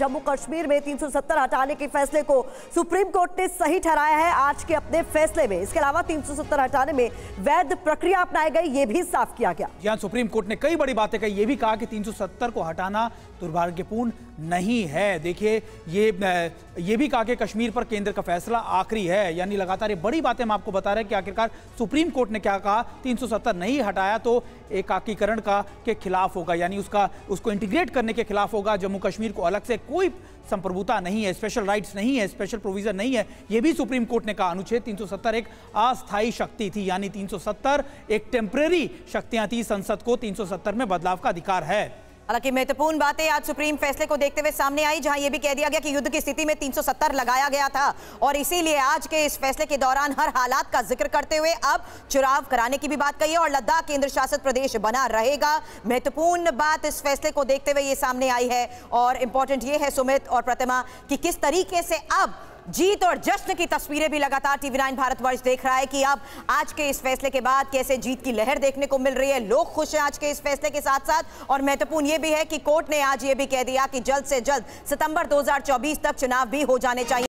जम्मू कश्मीर में 370 हटाने के फैसले को सुप्रीम कोर्ट ने सही ठहराया है आज के अपने फैसले में इसके अलावा 370 हटाने में वैध प्रक्रिया अपनाई गई ये भी साफ किया गया यहाँ सुप्रीम कोर्ट ने कई बड़ी बातें कही ये भी कहा कि 370 को हटाना दुर्भाग्यपूर्ण नहीं है देखिए ये ये भी कहा कि कश्मीर पर केंद्र का फैसला आखिरी है यानी लगातार ये बड़ी बातें हम आपको बता रहे हैं कि आखिरकार सुप्रीम कोर्ट ने क्या कहा 370 नहीं हटाया तो एकाकीकरण का के खिलाफ होगा यानी उसका उसको इंटीग्रेट करने के खिलाफ होगा जम्मू कश्मीर को अलग से कोई संप्रभुता नहीं है स्पेशल राइट्स नहीं है स्पेशल प्रोविजन नहीं है यह भी सुप्रीम कोर्ट ने कहा अनुच्छेद 370 एक अस्थायी शक्ति थी यानी 370 एक टेम्प्रेरी शक्तियां थी संसद को 370 में बदलाव का अधिकार है हालांकि महत्वपूर्ण बातें आज सुप्रीम फैसले को देखते हुए सामने आई जहां यह भी कह दिया गया कि युद्ध की स्थिति में 370 लगाया गया था और इसीलिए आज के इस फैसले के दौरान हर हालात का जिक्र करते हुए अब चुनाव कराने की भी बात कही और लद्दाख केंद्र शासित प्रदेश बना रहेगा महत्वपूर्ण बात इस फैसले को देखते हुए ये सामने आई है और इंपॉर्टेंट ये है सुमित और प्रतिमा कि किस तरीके से अब जीत और जश्न की तस्वीरें भी लगातार टीवी नाइन भारतवर्ष देख रहा है कि अब आज के इस फैसले के बाद कैसे जीत की लहर देखने को मिल रही है लोग खुश हैं आज के इस फैसले के साथ साथ और महत्वपूर्ण यह भी है कि कोर्ट ने आज ये भी कह दिया कि जल्द से जल्द सितंबर 2024 तक चुनाव भी हो जाने चाहिए